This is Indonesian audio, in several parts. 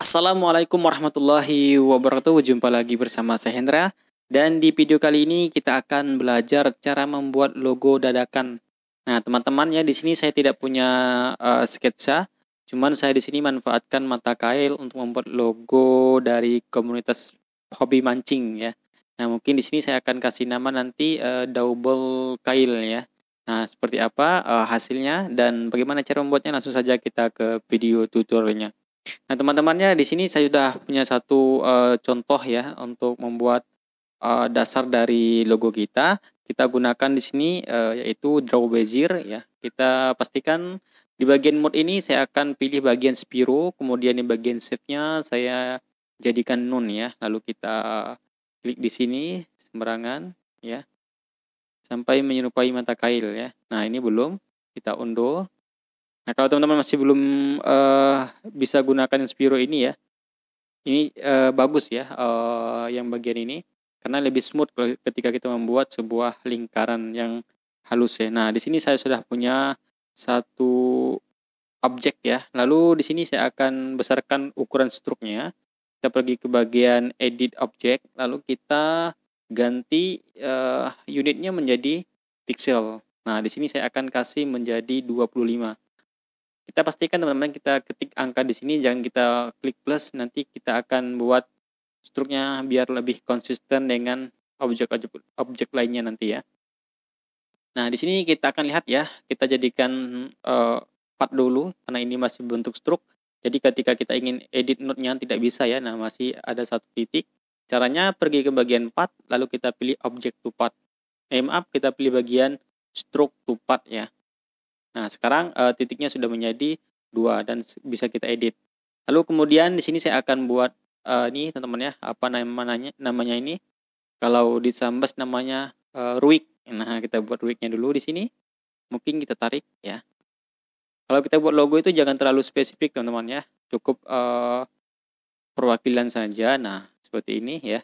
Assalamualaikum warahmatullahi wabarakatuh. Jumpa lagi bersama saya Hendra dan di video kali ini kita akan belajar cara membuat logo dadakan. Nah, teman-teman ya di sini saya tidak punya uh, sketsa, cuman saya di sini manfaatkan mata kail untuk membuat logo dari komunitas hobi mancing ya. Nah, mungkin di sini saya akan kasih nama nanti uh, double kail ya. Nah, seperti apa uh, hasilnya dan bagaimana cara membuatnya langsung saja kita ke video tutorialnya. Nah, teman-temannya di sini saya sudah punya satu uh, contoh ya untuk membuat uh, dasar dari logo kita. Kita gunakan di sini uh, yaitu draw bezier ya. Kita pastikan di bagian mode ini saya akan pilih bagian spiro, kemudian di bagian shape-nya saya jadikan nun ya. Lalu kita klik di sini sembarangan ya. Sampai menyerupai mata kail ya. Nah, ini belum kita undo. Nah, kalau teman-teman masih belum uh, bisa gunakan Inspiro ini ya, ini uh, bagus ya uh, yang bagian ini karena lebih smooth ketika kita membuat sebuah lingkaran yang halus ya. Nah, di sini saya sudah punya satu objek ya. Lalu di sini saya akan besarkan ukuran struknya. Kita pergi ke bagian edit object, lalu kita ganti uh, unitnya menjadi pixel. Nah, di sini saya akan kasih menjadi 25 kita pastikan teman-teman kita ketik angka di sini jangan kita klik plus nanti kita akan buat struknya biar lebih konsisten dengan objek-objek objek lainnya nanti ya. Nah, di sini kita akan lihat ya, kita jadikan uh, part dulu karena ini masih bentuk struk. Jadi ketika kita ingin edit node-nya tidak bisa ya. Nah, masih ada satu titik. Caranya pergi ke bagian part lalu kita pilih object to part. Eh, maaf, kita pilih bagian stroke to part ya. Nah, sekarang uh, titiknya sudah menjadi dua dan bisa kita edit. Lalu kemudian di sini saya akan buat uh, ini teman-teman ya, apa namanya namanya ini? Kalau di Sambas namanya uh, ruik. Nah, kita buat ruiknya dulu di sini. Mungkin kita tarik ya. Kalau kita buat logo itu jangan terlalu spesifik teman-teman ya. Cukup uh, perwakilan saja. Nah, seperti ini ya.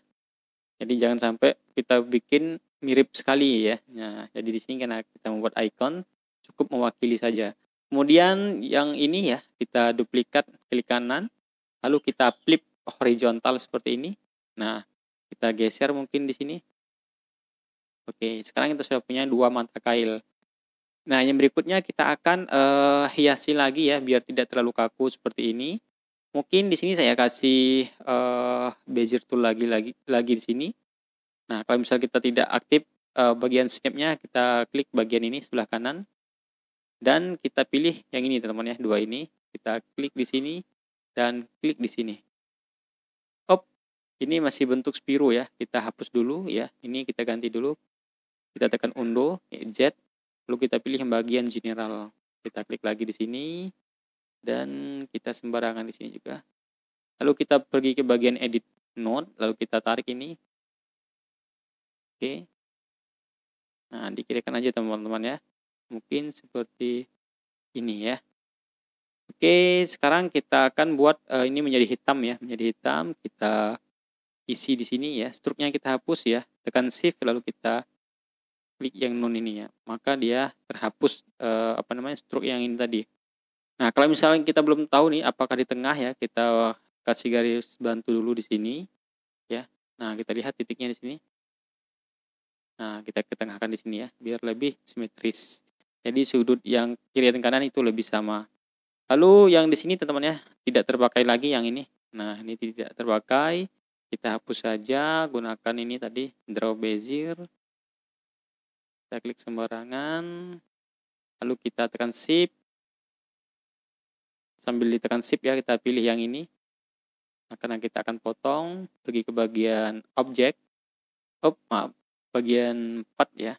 Jadi jangan sampai kita bikin mirip sekali ya. Nah, jadi di sini karena kita membuat icon cukup mewakili saja. Kemudian yang ini ya, kita duplikat klik kanan, lalu kita flip horizontal seperti ini. Nah, kita geser mungkin di sini. Oke, sekarang kita sudah punya dua mata kail. Nah, yang berikutnya kita akan uh, hiasi lagi ya, biar tidak terlalu kaku seperti ini. Mungkin di sini saya kasih uh, bezier tool lagi lagi lagi di sini. Nah, kalau misal kita tidak aktif uh, bagian snapnya, kita klik bagian ini sebelah kanan dan kita pilih yang ini teman-teman ya dua ini kita klik di sini dan klik di sini op ini masih bentuk spiro ya kita hapus dulu ya ini kita ganti dulu kita tekan undo ya, Z lalu kita pilih yang bagian general kita klik lagi di sini dan kita sembarangan di sini juga lalu kita pergi ke bagian edit node lalu kita tarik ini oke nah dikirakan aja teman-teman ya mungkin seperti ini ya Oke, sekarang kita akan buat uh, ini menjadi hitam ya, menjadi hitam. Kita isi di sini ya, struknya kita hapus ya. Tekan shift lalu kita klik yang non ini ya. Maka dia terhapus uh, apa namanya struk yang ini tadi. Nah, kalau misalnya kita belum tahu nih apakah di tengah ya, kita kasih garis bantu dulu di sini ya. Nah, kita lihat titiknya di sini. Nah, kita ketengahkan di sini ya, biar lebih simetris. Jadi sudut yang kiri dan kanan itu lebih sama. Lalu yang di sini teman-teman ya tidak terpakai lagi yang ini. Nah ini tidak terpakai. Kita hapus saja gunakan ini tadi draw bezier. Kita klik sembarangan. Lalu kita tekan shift. Sambil ditekan shift ya kita pilih yang ini. Nah, karena kita akan potong pergi ke bagian objek. Oh, maaf, bagian 4 ya.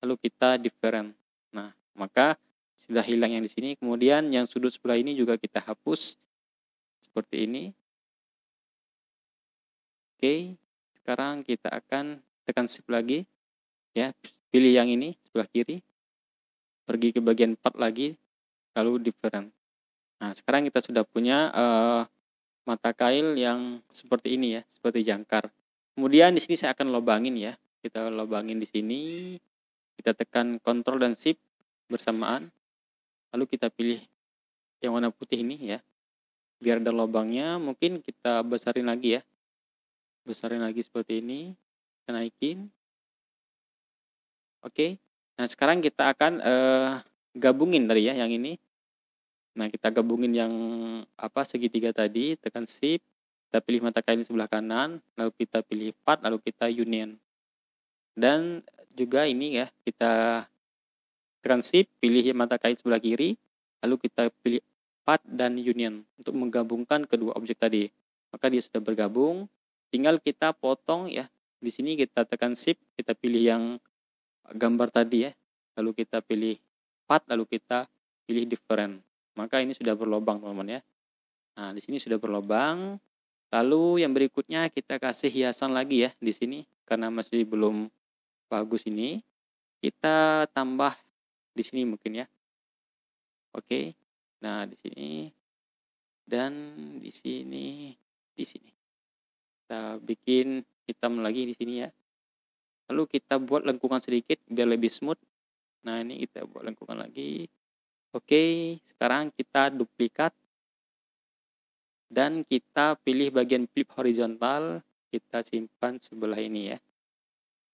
Lalu kita different. Nah, maka sudah hilang yang di sini. Kemudian yang sudut sebelah ini juga kita hapus seperti ini. Oke, sekarang kita akan tekan shift lagi. Ya, pilih yang ini sebelah kiri. Pergi ke bagian part lagi, lalu different. Nah, sekarang kita sudah punya uh, mata kail yang seperti ini ya, seperti jangkar. Kemudian di sini saya akan lobangin ya. Kita lobangin di sini kita tekan Ctrl dan Shift bersamaan. Lalu kita pilih yang warna putih ini ya. Biar ada lubangnya, mungkin kita besarin lagi ya. Besarin lagi seperti ini. Kita naikin. Oke. Nah, sekarang kita akan eh, gabungin tadi ya yang ini. Nah, kita gabungin yang apa segitiga tadi, tekan shift, kita pilih mata kain di sebelah kanan, lalu kita pilih part, lalu kita union. Dan juga ini ya kita transit pilih mata kait sebelah kiri lalu kita pilih part dan union untuk menggabungkan kedua objek tadi maka dia sudah bergabung tinggal kita potong ya di sini kita tekan shift kita pilih yang gambar tadi ya lalu kita pilih part lalu kita pilih different maka ini sudah berlobang teman-teman ya nah di sini sudah berlobang lalu yang berikutnya kita kasih hiasan lagi ya di sini karena masih belum Bagus ini kita tambah di sini mungkin ya. Oke. Nah, di sini dan di sini di sini. Kita bikin hitam lagi di sini ya. Lalu kita buat lengkungan sedikit biar lebih smooth. Nah, ini kita buat lengkungan lagi. Oke, sekarang kita duplikat dan kita pilih bagian flip horizontal, kita simpan sebelah ini ya.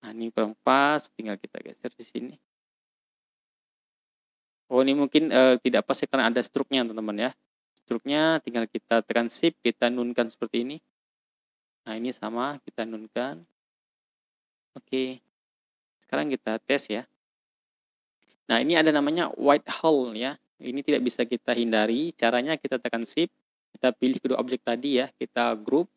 Nah, ini kurang pas, tinggal kita geser di sini. Oh, ini mungkin eh, tidak pas ya karena ada struknya, teman-teman ya. Struknya tinggal kita tekan shift, kita nunkan seperti ini. Nah, ini sama, kita nunkan. Oke. Sekarang kita tes ya. Nah, ini ada namanya white hole ya. Ini tidak bisa kita hindari. Caranya kita tekan shift, kita pilih kedua objek tadi ya, kita group,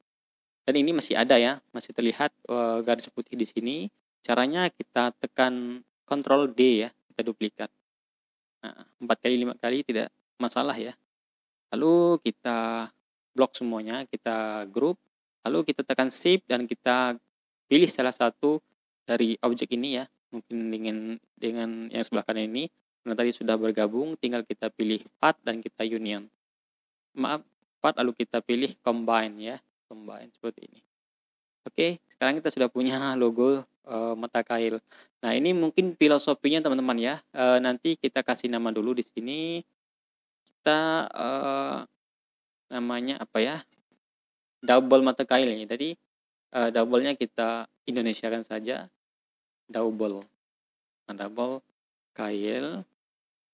dan ini masih ada ya, masih terlihat eh, garis putih di sini. Caranya kita tekan Ctrl D ya, kita duplikat. Nah, 4 kali 5 kali tidak masalah ya. Lalu kita blok semuanya, kita grup. lalu kita tekan shift dan kita pilih salah satu dari objek ini ya. Mungkin dengan dengan yang sebelah kanan ini karena tadi sudah bergabung, tinggal kita pilih part dan kita union. Maaf, part lalu kita pilih combine ya persembahan seperti ini. Oke, sekarang kita sudah punya logo e, mata kail. Nah, ini mungkin filosofinya teman-teman ya. E, nanti kita kasih nama dulu di sini. Kita e, namanya apa ya? Double mata kail ini. Tadi e, double-nya kita Indonesiakan saja. Double. Nah, double kail.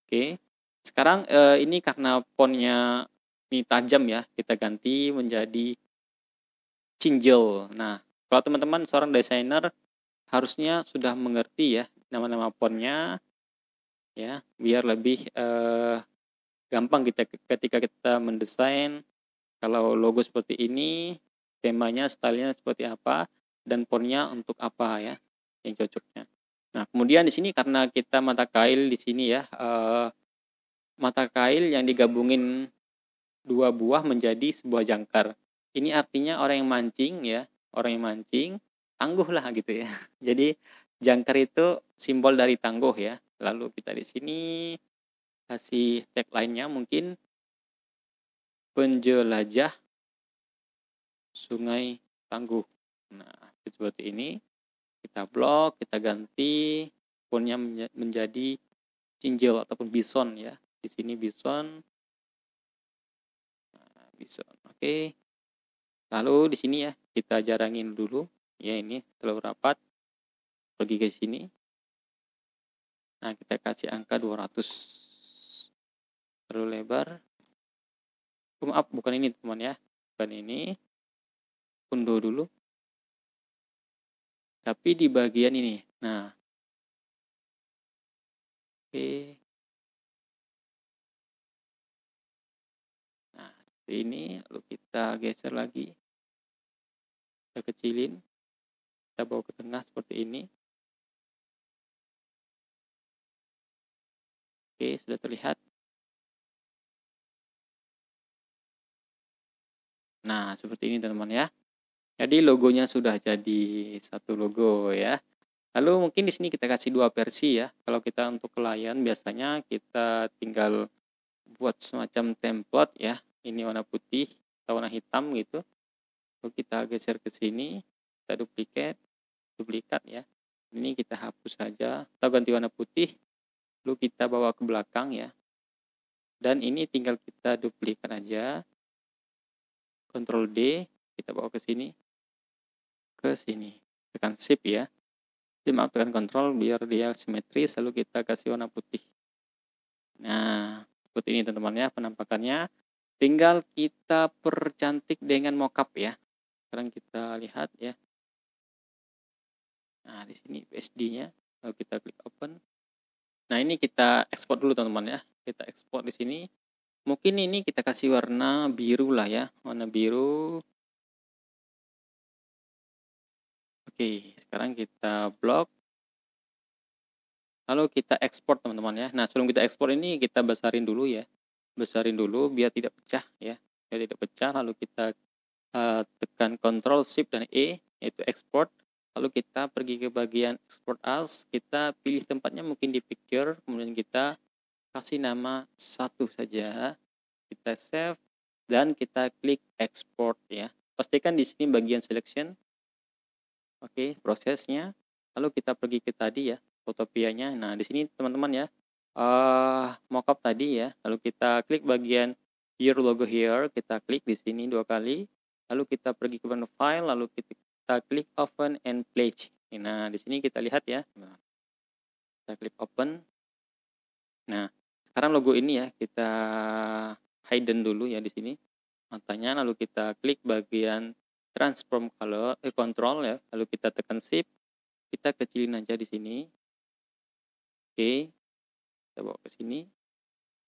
Oke. Sekarang e, ini karena fontnya ini tajam ya, kita ganti menjadi Chinjil. Nah, kalau teman-teman seorang desainer harusnya sudah mengerti ya nama-nama fontnya ya biar lebih eh, gampang kita ketika kita mendesain kalau logo seperti ini temanya stylenya seperti apa dan fontnya untuk apa ya yang cocoknya nah kemudian di sini karena kita mata kail di sini ya eh, mata kail yang digabungin dua buah menjadi sebuah jangkar ini artinya orang yang mancing ya, orang yang mancing tangguh lah gitu ya. Jadi jangkar itu simbol dari tangguh ya. Lalu kita di sini kasih tag lainnya mungkin penjelajah sungai tangguh. Nah, seperti ini kita blok, kita ganti punya menjadi cinjil ataupun bison ya. Di sini bison. Nah, bison. Oke. Okay. Lalu di sini ya kita jarangin dulu ya ini terlalu rapat. Pergi ke sini. Nah, kita kasih angka 200. Terlalu lebar. Oh, ah, maaf, bukan ini teman ya. Bukan ini. Undo dulu. Tapi di bagian ini. Nah. Oke. Okay. seperti ini lalu kita geser lagi kita kecilin kita bawa ke tengah seperti ini oke sudah terlihat nah seperti ini teman-teman ya jadi logonya sudah jadi satu logo ya lalu mungkin di sini kita kasih dua versi ya kalau kita untuk klien biasanya kita tinggal buat semacam template ya ini warna putih atau warna hitam gitu lalu kita geser ke sini kita duplikat duplikat ya ini kita hapus saja atau ganti warna putih lalu kita bawa ke belakang ya dan ini tinggal kita duplikat aja Ctrl D kita bawa ke sini ke sini tekan shift ya jadi maaf tekan Ctrl biar dia simetris lalu kita kasih warna putih nah seperti ini teman-teman ya penampakannya Tinggal kita percantik dengan mockup ya. Sekarang kita lihat ya. Nah, di sini PSD-nya. Lalu kita klik open. Nah, ini kita ekspor dulu teman-teman ya. Kita ekspor di sini. Mungkin ini kita kasih warna biru lah ya. Warna biru. Oke, sekarang kita blok. Lalu kita ekspor teman-teman ya. Nah, sebelum kita ekspor ini kita besarin dulu ya besarin dulu biar tidak pecah ya biar tidak pecah lalu kita uh, tekan Control Shift dan E yaitu export lalu kita pergi ke bagian export as kita pilih tempatnya mungkin di picture kemudian kita kasih nama satu saja kita save dan kita klik export ya pastikan di sini bagian selection oke okay, prosesnya lalu kita pergi ke tadi ya fotopianya nah di sini teman-teman ya uh, mockup tadi ya. Lalu kita klik bagian Your Logo Here, kita klik di sini dua kali. Lalu kita pergi ke menu file, lalu kita, kita klik Open and Pledge. Nah, di sini kita lihat ya. Nah, kita klik Open. Nah, sekarang logo ini ya kita hidden dulu ya di sini. Matanya lalu kita klik bagian transform color eh, control ya. Lalu kita tekan shift. Kita kecilin aja di sini. Oke, kita bawa ke sini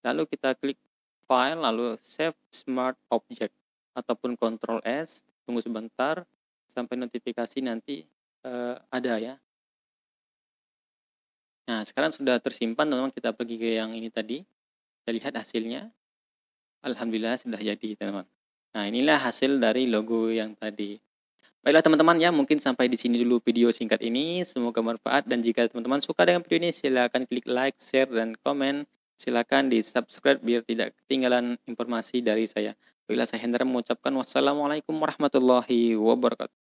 lalu kita klik file lalu save smart object ataupun control S tunggu sebentar sampai notifikasi nanti uh, ada ya nah sekarang sudah tersimpan teman-teman kita pergi ke yang ini tadi kita lihat hasilnya Alhamdulillah sudah jadi teman-teman nah inilah hasil dari logo yang tadi Baiklah teman-teman ya, mungkin sampai di sini dulu video singkat ini. Semoga bermanfaat dan jika teman-teman suka dengan video ini silahkan klik like, share, dan komen. Silahkan di subscribe biar tidak ketinggalan informasi dari saya. Baiklah saya Hendra mengucapkan wassalamualaikum warahmatullahi wabarakatuh.